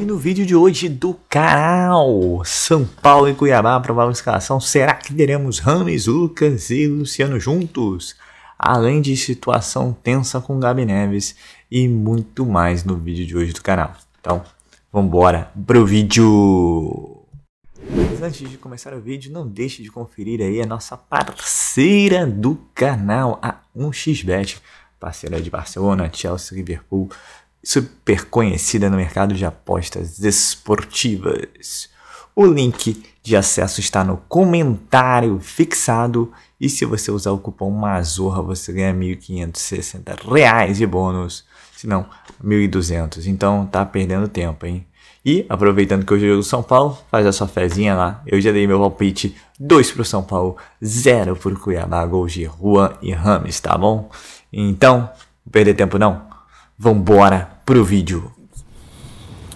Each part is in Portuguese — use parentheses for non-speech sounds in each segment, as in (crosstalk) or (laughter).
E no vídeo de hoje do canal São Paulo e Cuiabá, provável escalação, será que teremos Rames, Lucas e Luciano juntos? Além de situação tensa com Gabi Neves e muito mais no vídeo de hoje do canal. Então, vambora pro vídeo! Mas antes de começar o vídeo, não deixe de conferir aí a nossa parceira do canal, a 1xBet, parceira de Barcelona, Chelsea, Liverpool, super é conhecida no mercado de apostas esportivas. O link de acesso está no comentário fixado e se você usar o cupom MAZORRA você ganha R$ 1.560 de bônus, se não R$ 1.200. Então tá perdendo tempo, hein? E aproveitando que hoje eu é jogo São Paulo, faz a sua fezinha lá. Eu já dei meu palpite 2 pro São Paulo, 0 pro Cuiabá, gol de Juan e Rames, tá bom? Então, não perder tempo não. Vambora! para o vídeo.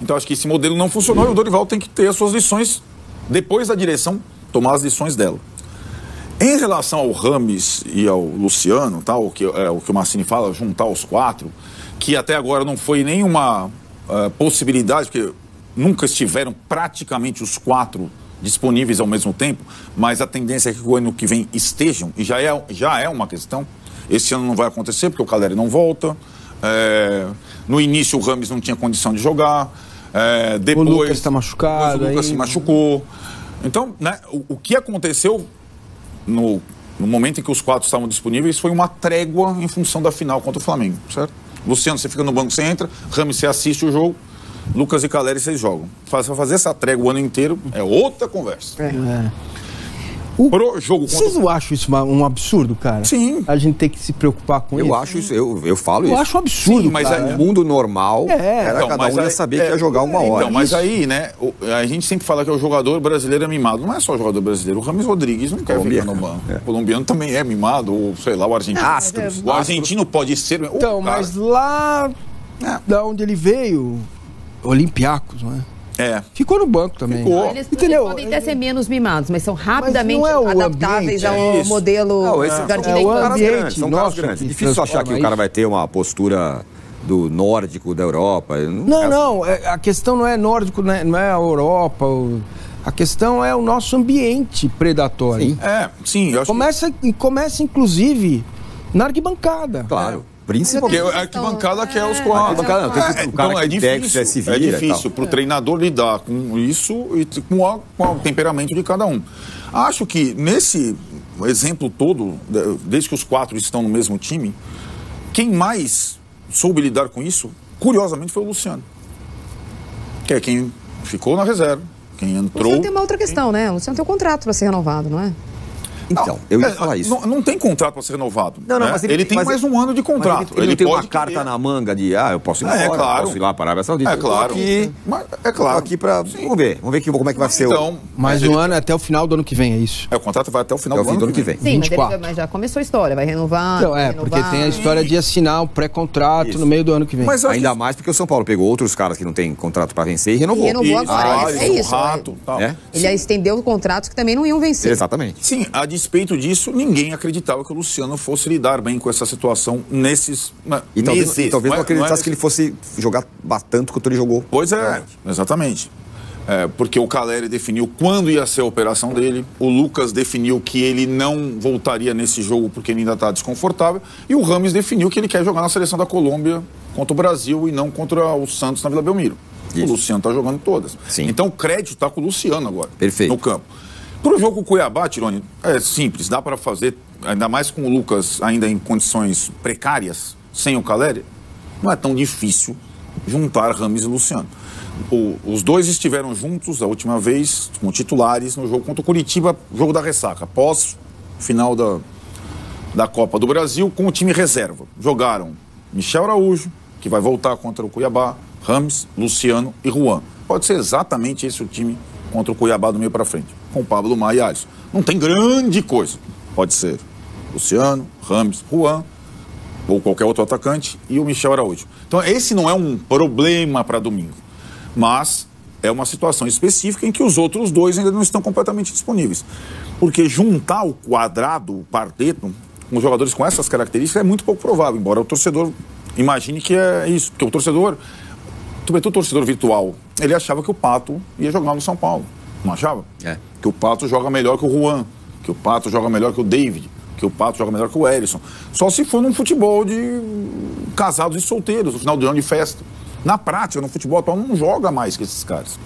Então acho que esse modelo não funcionou e o Dorival tem que ter as suas lições depois da direção tomar as lições dela. Em relação ao Rames e ao Luciano, tal, tá, o que é, o que o Marcini fala, juntar os quatro, que até agora não foi nenhuma uh, possibilidade, porque nunca estiveram praticamente os quatro disponíveis ao mesmo tempo, mas a tendência é que o ano que vem estejam, e já é, já é uma questão. Esse ano não vai acontecer, porque o Caleri não volta. É, no início o Rames não tinha condição de jogar. É, depois, o Lucas está machucado. O Lucas aí... se machucou. Então, né, o, o que aconteceu no, no, momento em que os quatro estavam disponíveis foi uma trégua em função da final contra o Flamengo, certo? Luciano, você fica no banco, você entra, Rames, você assiste o jogo, Lucas e Caleri, vocês jogam. Fazer, fazer essa trégua o ano inteiro é outra conversa. É. é. O... Pro jogo Vocês não acham isso uma, um absurdo, cara? Sim. A gente tem que se preocupar com eu isso. Eu acho isso, eu, falo eu isso. Eu acho um absurdo. Sim, mas no é mundo normal, é. era então, cada um ia saber é, que ia jogar uma então, hora. Então, mas isso. aí, né, a gente sempre fala que é o jogador brasileiro é mimado. Não é só o jogador brasileiro. O Ramos Rodrigues não quer ficar no banco. É. O colombiano também é mimado, ou sei lá, o argentino. Ah, Astros. O argentino pode ser. Né? Então, oh, mas lá, é. da onde ele veio, Olympiacos, não é? É. Ficou no banco também. Ficou. Eles, Entendeu? Eles podem até ser menos mimados, mas são rapidamente mas é adaptáveis ao é modelo não, esse, é, é São caras é Grandes, são caras grandes. Que Difícil achar que o cara vai ter uma postura do nórdico da Europa. Não, não, é não assim. é, a questão não é nórdico, não é, não é a Europa. O... A questão é o nosso ambiente predatório. Sim, é, sim. Eu acho começa, que... começa, inclusive, na arquibancada. Claro. Principalmente. Porque é é a arquibancada quer é os quatro É, não, tem o cara então, é difícil, se vira é difícil para o treinador lidar com isso e com, a, com o temperamento de cada um. Acho que nesse exemplo todo, desde que os quatro estão no mesmo time, quem mais soube lidar com isso, curiosamente, foi o Luciano. Que é quem ficou na reserva, quem entrou. Luciano tem uma outra questão, quem... né? O Luciano tem um contrato para ser renovado, não é? Então, eu ia é, falar isso. Não, não tem contrato para ser renovado. Não, não, né? mas ele, ele tem mas mais um ano de contrato. Ele, ele, ele tem uma carta querer. na manga de, ah, eu posso ir é, embora, é, é claro. posso ir lá para a Arábia Saudita. É claro. Aqui, é claro. aqui para... Vamos ver, vamos ver que, como é que vai ser então, é, o... Mais um ano até o final do ano que vem, é isso? É, o contrato vai até o final, do, ano do ano que vem. vem. Sim, 24. mas já começou a história, vai renovar, Então, é, renovar, porque tem a história de assinar um pré-contrato no meio do ano que vem. Mas Ainda mais porque o São Paulo pegou outros caras que não tem contrato para vencer e renovou. renovou agora, ah, é isso. Né? Ele estendeu contratos que também não iam vencer. Exatamente. Sim, a despeito disso, ninguém acreditava que o Luciano fosse lidar bem com essa situação nesses né, E talvez, meses. talvez não, não acreditasse é... que ele fosse jogar tanto quanto ele jogou. Pois é, exatamente. É, porque o Caleri definiu quando ia ser a operação dele, o Lucas definiu que ele não voltaria nesse jogo porque ele ainda está desconfortável, e o Rames definiu que ele quer jogar na seleção da Colômbia contra o Brasil e não contra o Santos na Vila Belmiro. Isso. O Luciano está jogando todas. Sim. Então o crédito está com o Luciano agora Perfeito. no campo. Para o jogo Cuiabá, Tirone, é simples, dá para fazer, ainda mais com o Lucas ainda em condições precárias, sem o Caleri, não é tão difícil juntar Rames e Luciano. O, os dois estiveram juntos a última vez, com titulares, no jogo contra o Curitiba, jogo da ressaca, após o final da, da Copa do Brasil, com o time reserva. Jogaram Michel Araújo, que vai voltar contra o Cuiabá, Rames, Luciano e Juan. Pode ser exatamente esse o time contra o Cuiabá do meio para frente com Pablo Maia e Alisson. Não tem grande coisa. Pode ser Luciano, Rames, Juan ou qualquer outro atacante e o Michel Araújo. Então, esse não é um problema para domingo, mas é uma situação específica em que os outros dois ainda não estão completamente disponíveis. Porque juntar o quadrado, o quarteto, com jogadores com essas características é muito pouco provável, embora o torcedor imagine que é isso, porque o torcedor, sobretudo o torcedor virtual, ele achava que o Pato ia jogar no São Paulo. Não achava? É. Que o Pato joga melhor que o Juan, que o Pato joga melhor que o David, que o Pato joga melhor que o Ellison. Só se for num futebol de casados e solteiros, no final do ano de festa. Na prática, no futebol atual, não joga mais que esses caras.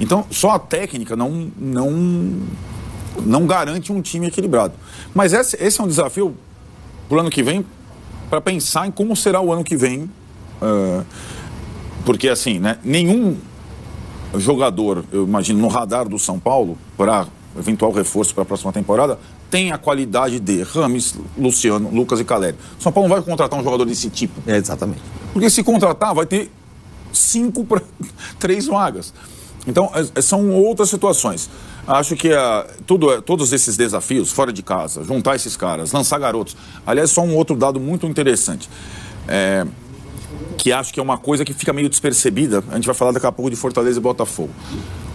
Então, só a técnica não, não, não garante um time equilibrado. Mas esse, esse é um desafio para o ano que vem, para pensar em como será o ano que vem. Uh, porque, assim, né, nenhum jogador, eu imagino, no radar do São Paulo, para eventual reforço para a próxima temporada, tem a qualidade de Rames, Luciano, Lucas e Caleri. São Paulo não vai contratar um jogador desse tipo. É, exatamente. Porque se contratar, vai ter cinco para (laughs) três vagas. Então, é, é, são outras situações. Acho que ah, tudo, é, todos esses desafios, fora de casa, juntar esses caras, lançar garotos. Aliás, só um outro dado muito interessante. É, que acho que é uma coisa que fica meio despercebida. A gente vai falar daqui a pouco de Fortaleza e Botafogo.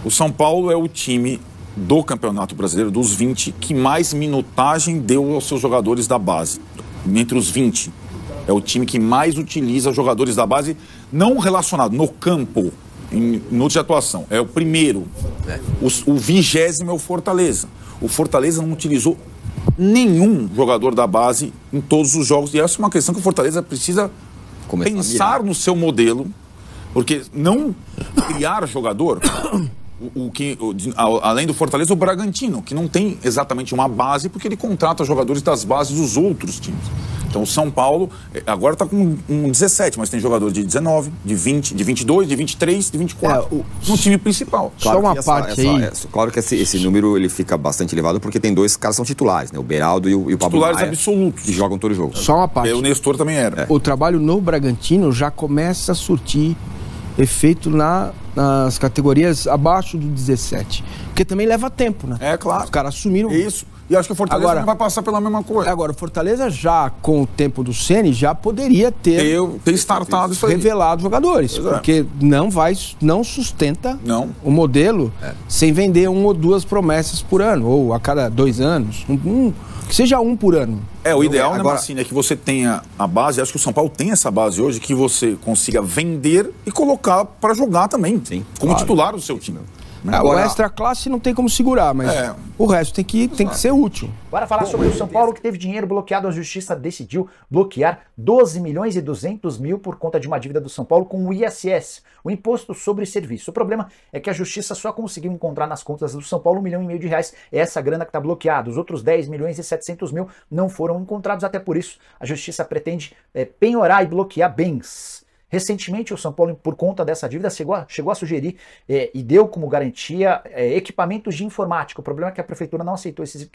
O São Paulo é o time do Campeonato Brasileiro, dos 20, que mais minutagem deu aos seus jogadores da base. Entre os 20. É o time que mais utiliza jogadores da base, não relacionado, no campo, em minutos de atuação. É o primeiro. É. O, o vigésimo é o Fortaleza. O Fortaleza não utilizou nenhum jogador da base em todos os jogos. E essa é uma questão que o Fortaleza precisa Começar pensar no seu modelo, porque não criar jogador. O, o que, o, além do Fortaleza, o Bragantino, que não tem exatamente uma base, porque ele contrata jogadores das bases dos outros times. Então o São Paulo eh, agora está com um 17, mas tem jogador de 19, de 20, de 22, de 23, de 24. É, o... No time principal. Claro Só uma essa, parte essa, aí. Essa, claro que esse, esse, número ele fica bastante elevado porque tem dois caras que são titulares, né? O Beraldo e o, e o Pablo Titulares Maia, absolutos. Que jogam todo jogo. Só uma parte. o Nestor também era. É. O trabalho no Bragantino já começa a surtir efeito na, nas categorias abaixo do 17. Porque também leva tempo, né? É, claro. Os caras assumiram. Isso. E acho que o Fortaleza agora, vai passar pela mesma coisa. É, agora, o Fortaleza já, com o tempo do Sene, já poderia ter, Eu, ter startado isso aí. revelado jogadores. Pois é. porque é. não vai, não sustenta não. o modelo é. sem vender uma ou duas promessas por ano, ou a cada dois anos. Um, um, que seja um por ano. É, o ideal, né, agora... Marcinho, é que você tenha a base, acho que o São Paulo tem essa base hoje, que você consiga vender e colocar para jogar também, Sim, como claro. titular do seu time. Né? Agora, o extra classe não tem como segurar, mas é. o resto tem que, tem que ser útil. Bora falar sobre o São Paulo que teve dinheiro bloqueado. A justiça decidiu bloquear 12 milhões e 200 mil por conta de uma dívida do São Paulo com o ISS, o Imposto sobre Serviço. O problema é que a justiça só conseguiu encontrar nas contas do São Paulo um milhão e meio de reais. É essa grana que está bloqueada. Os outros 10 milhões e 700 mil não foram encontrados. Até por isso, a justiça pretende é, penhorar e bloquear bens Recentemente, o São Paulo, por conta dessa dívida, chegou a, chegou a sugerir é, e deu como garantia é, equipamentos de informática. O problema é que a prefeitura não aceitou esses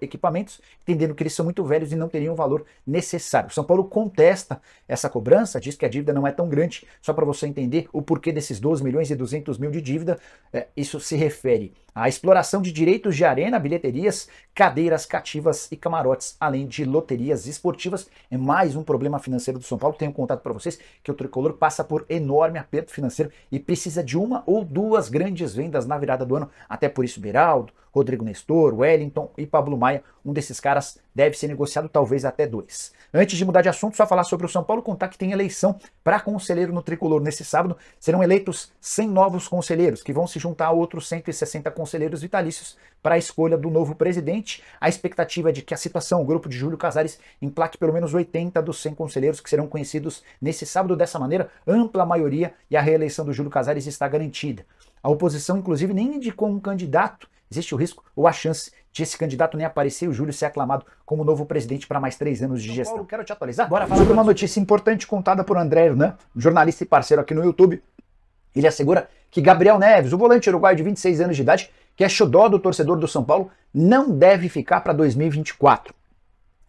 equipamentos, entendendo que eles são muito velhos e não teriam o valor necessário. O São Paulo contesta essa cobrança, diz que a dívida não é tão grande. Só para você entender o porquê desses 12 milhões e 200 mil de dívida, é, isso se refere a exploração de direitos de arena, bilheterias, cadeiras cativas e camarotes, além de loterias esportivas, é mais um problema financeiro do São Paulo. Tenho contado para vocês que o tricolor passa por enorme aperto financeiro e precisa de uma ou duas grandes vendas na virada do ano. Até por isso, Beraldo, Rodrigo Nestor, Wellington e Pablo Maia. Um desses caras deve ser negociado, talvez até dois. Antes de mudar de assunto, só falar sobre o São Paulo, contar que tem eleição para conselheiro no tricolor nesse sábado. Serão eleitos 100 novos conselheiros, que vão se juntar a outros 160 conselheiros vitalícios para a escolha do novo presidente. A expectativa é de que a situação, o grupo de Júlio Casares, emplaque pelo menos 80 dos 100 conselheiros que serão conhecidos nesse sábado. Dessa maneira, ampla maioria e a reeleição do Júlio Casares está garantida. A oposição, inclusive, nem indicou um candidato existe o risco ou a chance de esse candidato nem aparecer e o Júlio ser aclamado como novo presidente para mais três anos de gestão. quero te atualizar. Bora falar sobre uma notícia importante contada por André, né? jornalista e parceiro aqui no YouTube. Ele assegura que Gabriel Neves, o volante uruguaio de 26 anos de idade, que é xodó do torcedor do São Paulo, não deve ficar para 2024.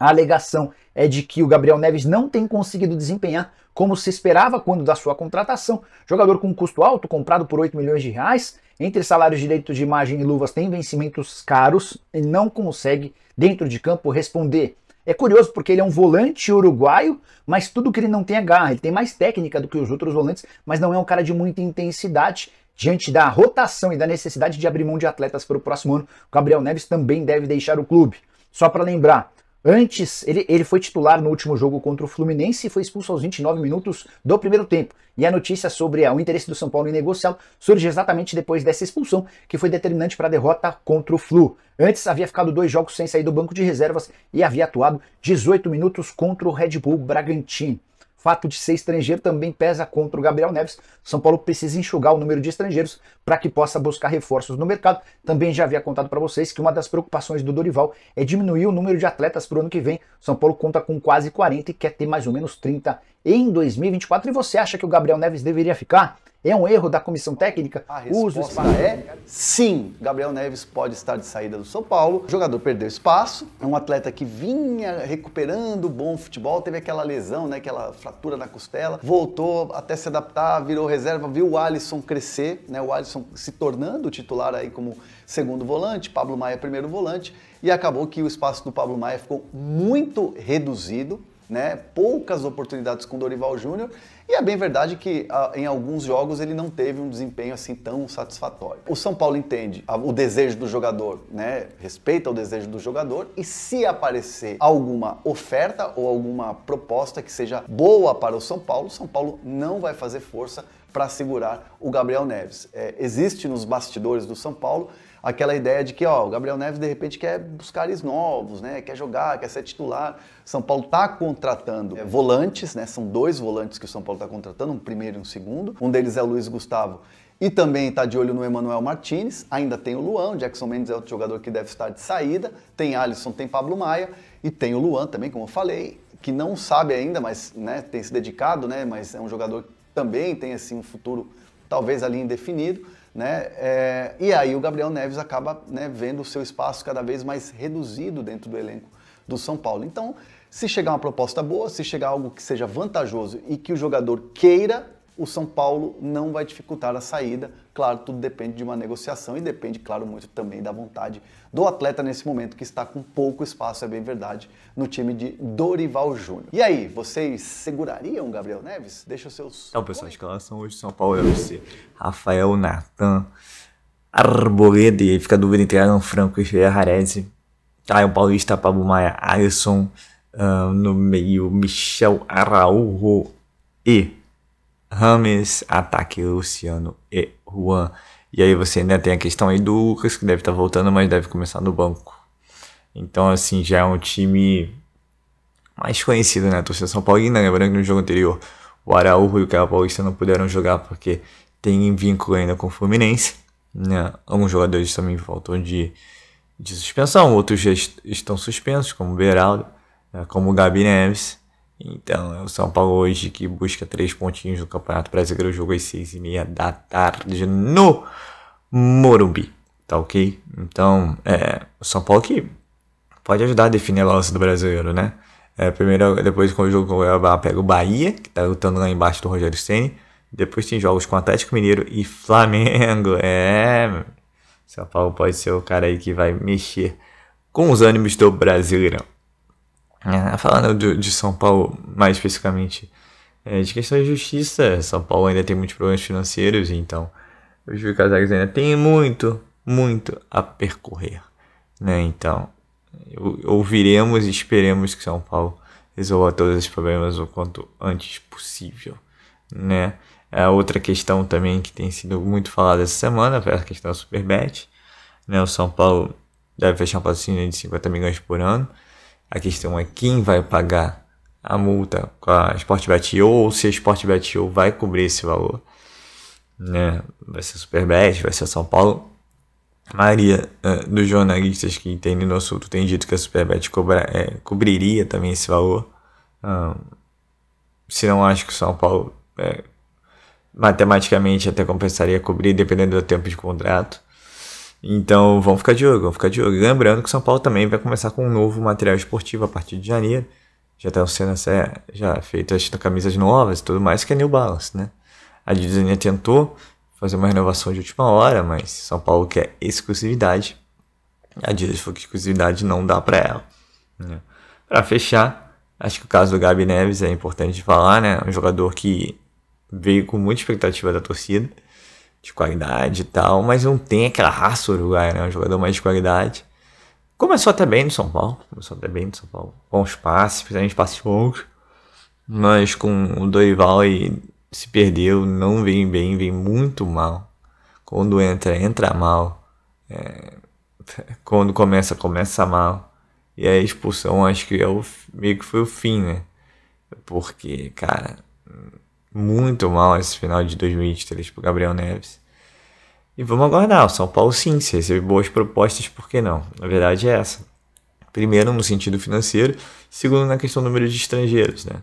A alegação é de que o Gabriel Neves não tem conseguido desempenhar como se esperava quando da sua contratação. Jogador com custo alto, comprado por 8 milhões de reais, entre salários, direitos de imagem e luvas, tem vencimentos caros e não consegue, dentro de campo, responder. É curioso porque ele é um volante uruguaio, mas tudo que ele não tem é garra. Ele tem mais técnica do que os outros volantes, mas não é um cara de muita intensidade. Diante da rotação e da necessidade de abrir mão de atletas para o próximo ano, o Gabriel Neves também deve deixar o clube. Só para lembrar, Antes, ele, ele foi titular no último jogo contra o Fluminense e foi expulso aos 29 minutos do primeiro tempo. E a notícia sobre o interesse do São Paulo em negociá-lo surge exatamente depois dessa expulsão, que foi determinante para a derrota contra o Flu. Antes, havia ficado dois jogos sem sair do banco de reservas e havia atuado 18 minutos contra o Red Bull Bragantino. Fato de ser estrangeiro também pesa contra o Gabriel Neves. São Paulo precisa enxugar o número de estrangeiros para que possa buscar reforços no mercado. Também já havia contado para vocês que uma das preocupações do Dorival é diminuir o número de atletas para o ano que vem. São Paulo conta com quase 40 e quer ter mais ou menos 30 em 2024. E você acha que o Gabriel Neves deveria ficar? É um erro da comissão técnica? A resposta Uso é sim. Gabriel Neves pode estar de saída do São Paulo. O jogador perdeu espaço. É um atleta que vinha recuperando bom futebol. Teve aquela lesão, né? Aquela fratura na costela. Voltou até se adaptar, virou reserva, viu o Alisson crescer, né? O Alisson Gerson se tornando titular aí como segundo volante, Pablo Maia primeiro volante, e acabou que o espaço do Pablo Maia ficou muito reduzido, né? Poucas oportunidades com Dorival Júnior, e é bem verdade que ah, em alguns jogos ele não teve um desempenho assim tão satisfatório. O São Paulo entende o desejo do jogador, né? Respeita o desejo do jogador e se aparecer alguma oferta ou alguma proposta que seja boa para o São Paulo, o São Paulo não vai fazer força para segurar o Gabriel Neves. É, existe nos bastidores do São Paulo aquela ideia de que ó, o Gabriel Neves de repente quer buscar eles novos, né? quer jogar, quer ser titular. São Paulo está contratando é, volantes, né? são dois volantes que o São Paulo está contratando, um primeiro e um segundo. Um deles é o Luiz Gustavo e também está de olho no Emanuel Martinez. Ainda tem o Luan, o Jackson Mendes é outro jogador que deve estar de saída. Tem Alisson, tem Pablo Maia e tem o Luan também, como eu falei, que não sabe ainda, mas né, tem se dedicado, né, mas é um jogador também tem assim um futuro talvez ali indefinido, né? É, e aí o Gabriel Neves acaba né, vendo o seu espaço cada vez mais reduzido dentro do elenco do São Paulo. Então, se chegar uma proposta boa, se chegar algo que seja vantajoso e que o jogador queira, o São Paulo não vai dificultar a saída. Claro, tudo depende de uma negociação e depende, claro, muito também da vontade do atleta nesse momento, que está com pouco espaço, é bem verdade, no time de Dorival Júnior. E aí, vocês segurariam Gabriel Neves? Deixa os seus. Então, pessoal, a escalação hoje São Paulo é você. Rafael Natan, Arboleda, e aí fica a dúvida entre Alan Franco e Ferrarese. Caio Paulista, Pablo Maia, Alisson, uh, no meio, Michel Araújo e Rames, ataque Luciano e Juan. E aí você ainda tem a questão aí do Lucas, que deve estar tá voltando, mas deve começar no banco. Então, assim, já é um time mais conhecido, né? A torcida São Paulina, lembrando que no jogo anterior o Araújo e o Caio Paulista não puderam jogar porque tem vínculo ainda com o Fluminense. Né? Alguns jogadores também faltam de, de suspensão, outros já est estão suspensos, como o Beraldo, né? como o Gabi Neves. Então, é o São Paulo hoje que busca três pontinhos no Campeonato Brasileiro. O jogo às seis e meia da tarde no Morumbi, tá ok? Então, é, o São Paulo que pode ajudar a definir a lança do Brasileiro, né? É, primeiro, depois com o jogo com o pega o Bahia, que tá lutando lá embaixo do Rogério Ceni. Depois tem jogos com Atlético Mineiro e Flamengo. (laughs) É, São Paulo pode ser o cara aí que vai mexer com os ânimos do Brasileirão. É, falando do, de São Paulo mais especificamente, é, de questão de justiça, São Paulo ainda tem muitos problemas financeiros, então o Júlio Casagas ainda tem muito, muito a percorrer. Né? Então, ouviremos e esperemos que São Paulo resolva todos esses problemas o quanto antes possível. Né? A outra questão também que tem sido muito falada essa semana foi a questão da Superbet. Né? O São Paulo deve fechar um patrocínio de 50 milhões por ano. A questão é quem vai pagar a multa com a Sportbet ou se a Sportbet vai cobrir esse valor. Né? Vai ser Superbet, vai ser São Paulo. A maioria uh, dos jornalistas que entendem no assunto tem dito que a Superbet cobra, é, cobriria também esse valor. se não acho que o São Paulo é, matematicamente até compensaria cobrir, dependendo do tempo de contrato. Então vamos ficar de olho, vamos ficar de olho. Lembrando que o São Paulo também vai começar com um novo material esportivo a partir de janeiro. Já estão tá sendo já feitas camisas novas e tudo mais, que é New Balance, né? A Disney tentou fazer uma renovação de última hora, mas São Paulo quer exclusividade. A Disney falou que exclusividade não dá para ela. Né? Para fechar, acho que o caso do Gabi Neves é importante de falar, né? É um jogador que veio com muita expectativa da torcida de qualidade e tal, mas não tem aquela raça uruguaia, né? Um jogador mais de qualidade. Começou até bem no São Paulo, começou até bem no São Paulo. Bons passes, principalmente passes poucos. Mas com o Dorival e se perdeu, não vem bem, vem muito mal. Quando entra, entra mal. É... (laughs) Quando começa, começa mal. E a expulsão acho que é o... meio que foi o fim, né? Porque, cara, muito mal esse final de 2023 pro Gabriel Neves. E vamos aguardar, o São Paulo sim, se receber boas propostas, por que não? na verdade é essa. Primeiro, no sentido financeiro, segundo, na questão do número de estrangeiros, né?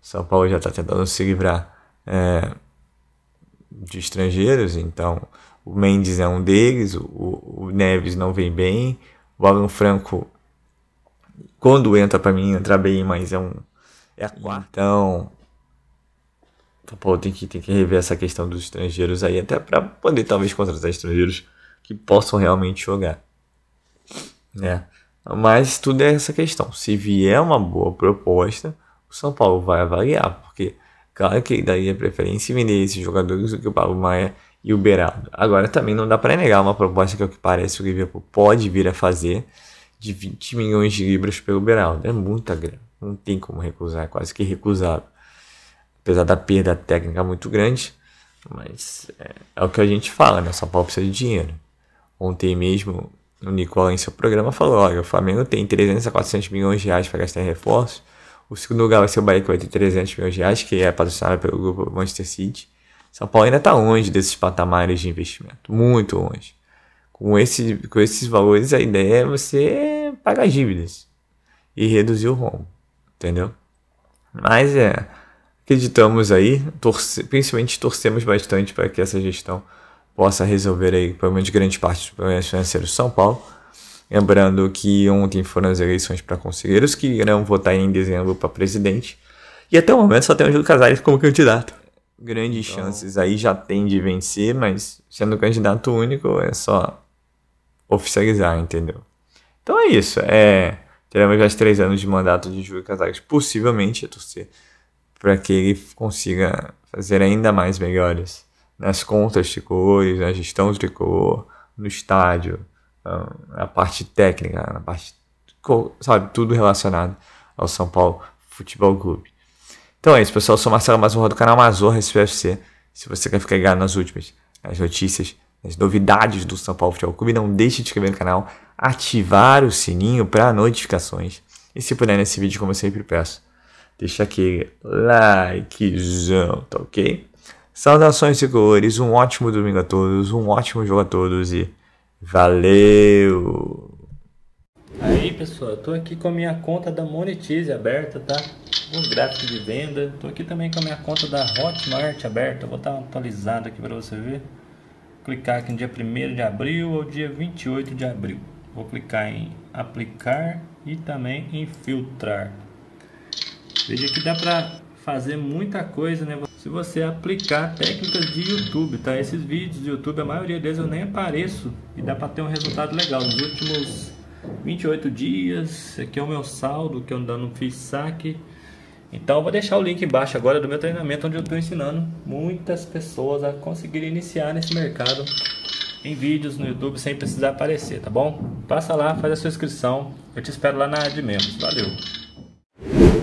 São Paulo já está tentando se livrar é, de estrangeiros, então o Mendes é um deles, o, o Neves não vem bem, o Alan Franco, quando entra para mim, entra bem, mas é um. É a quarta. Então, então, pô, tem que, tem que rever essa questão dos estrangeiros aí, até para poder talvez contratar estrangeiros que possam realmente jogar, né? Mas tudo é essa questão. Se vier uma boa proposta, o São Paulo vai avaliar, porque claro que daria preferência vender esses jogadores do que o Pablo Maia e o Beraldo. Agora também não dá para negar uma proposta que é o que parece o Liverpool pode vir a fazer de 20 milhões de libras pelo Beraldo. É muita grana, não tem como recusar, é quase que recusável apesar da perda técnica muito grande, mas é, é o que a gente fala, né? O São Paulo precisa de dinheiro. Ontem mesmo, o Nicolau em seu programa falou, olha, o Flamengo tem 300 a 400 milhões de reais para gastar em reforços, o segundo lugar vai ser o Bahia que vai ter 300 milhões de reais, que é patrocinado pelo grupo Manchester City. São Paulo ainda está longe desses patamares de investimento, muito longe. Com, esse, com esses valores, a ideia é você pagar dívidas e reduzir o rombo, entendeu? Mas é, acreditamos aí, torce, principalmente torcemos bastante para que essa gestão possa resolver aí, pelo menos grande parte dos problemas financeiros de São Paulo. Lembrando que ontem foram as eleições para conselheiros que irão votar em dezembro para presidente. E até o momento só tem o Júlio Casares como candidato. Grandes então... chances aí já tem de vencer, mas sendo candidato único é só oficializar, entendeu? Então é isso. É, teremos mais três anos de mandato de Júlio Casares, possivelmente, a torcer para que ele consiga fazer ainda mais melhores nas contas de cores, na gestão de cor, no estádio, na parte técnica, na parte, sabe, tudo relacionado ao São Paulo Futebol Clube. Então é isso, pessoal. Eu sou Marcelo Mazurra do canal Mazurra SPFC. Se você quer ficar ligado nas últimas, nas notícias, nas novidades do São Paulo Futebol Clube, não deixe de inscrever no canal, ativar o sininho para notificações. E se puder nesse vídeo, como eu sempre peço, Deixa aquele likezão, tá ok? Saudações seguidores. um ótimo domingo a todos, um ótimo jogo a todos e valeu! Aí pessoal, eu tô aqui com a minha conta da Monetize aberta, tá? Um gráfico de venda, tô aqui também com a minha conta da Hotmart aberta, vou estar atualizado aqui para você ver. Clicar aqui no dia 1 de abril ou dia 28 de abril. Vou clicar em aplicar e também em filtrar. Veja que dá para fazer muita coisa, né? Se você aplicar técnicas de YouTube, tá? Esses vídeos do YouTube, a maioria deles eu nem apareço e dá para ter um resultado legal. Nos últimos 28 dias, aqui é o meu saldo, que eu ainda não fiz saque. Então vou deixar o link embaixo agora do meu treinamento onde eu estou ensinando muitas pessoas a conseguirem iniciar nesse mercado em vídeos no YouTube sem precisar aparecer, tá bom? Passa lá, faz a sua inscrição. Eu te espero lá na área de membros. Valeu!